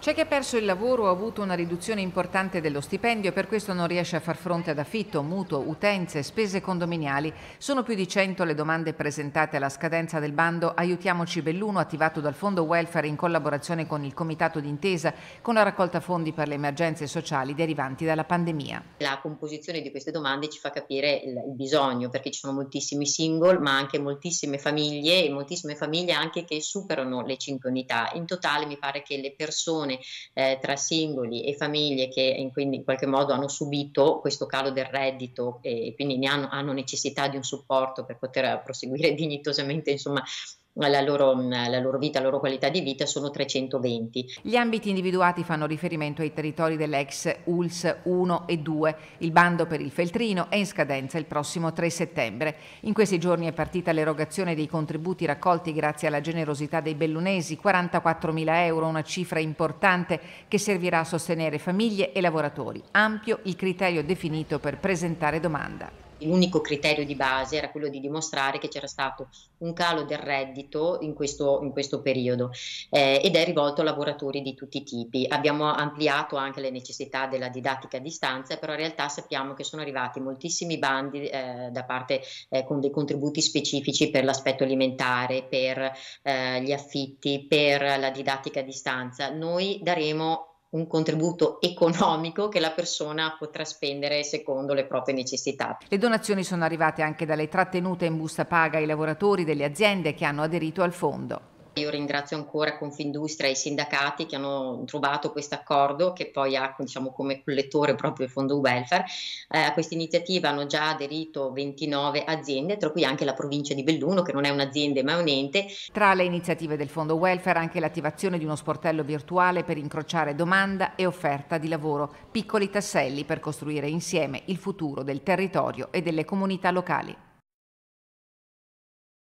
C'è chi ha perso il lavoro o ha avuto una riduzione importante dello stipendio e per questo non riesce a far fronte ad affitto, mutuo, utenze, spese condominiali. Sono più di 100 le domande presentate alla scadenza del bando Aiutiamoci Belluno attivato dal Fondo Welfare in collaborazione con il Comitato d'intesa con la raccolta fondi per le emergenze sociali derivanti dalla pandemia. La composizione di queste domande ci fa capire il, bisogno perché ci sono moltissimi single ma anche moltissime famiglie e moltissime famiglie anche che superano le 5 unità. In totale mi pare che le persone relazione eh, tra singoli e famiglie che in, quindi, in qualche modo hanno subito questo calo del reddito e, quindi ne hanno, hanno necessità di un supporto per poter proseguire dignitosamente insomma, la loro, mm, la loro, vita, la loro qualità di vita sono 320. Gli ambiti individuati fanno riferimento ai territori dell'ex ULS 1 e 2. Il bando per il Feltrino è in scadenza il prossimo 3 settembre. In questi giorni è partita l'erogazione dei contributi raccolti grazie alla generosità dei bellunesi, 44.000 euro, una cifra importante che servirà a sostenere famiglie e lavoratori. Ampio il criterio definito per presentare domanda l'unico criterio di base era quello di dimostrare che c'era stato un calo del reddito in questo, in questo periodo eh, ed è rivolto a lavoratori di tutti i tipi. Abbiamo ampliato anche le necessità della didattica a distanza, però in realtà sappiamo che sono arrivati moltissimi bandi eh, da parte eh, con dei contributi specifici per l'aspetto alimentare, per eh, gli affitti, per la didattica a distanza. Noi daremo un contributo economico che la persona potrà spendere secondo le proprie necessità. Le donazioni sono arrivate anche dalle trattenute in busta paga ai lavoratori delle aziende che hanno aderito al fondo io ringrazio ancora Confindustria e i sindacati che hanno trovato questo accordo che poi ha diciamo, come collettore proprio il Fondo Welfare. Eh, a questa iniziativa hanno già aderito 29 aziende, tra cui anche la provincia di Belluno che non è un'azienda ma è un ente. Tra le iniziative del Fondo Welfare anche l'attivazione di uno sportello virtuale per incrociare domanda e offerta di lavoro, piccoli tasselli per costruire insieme il futuro del territorio e delle comunità locali.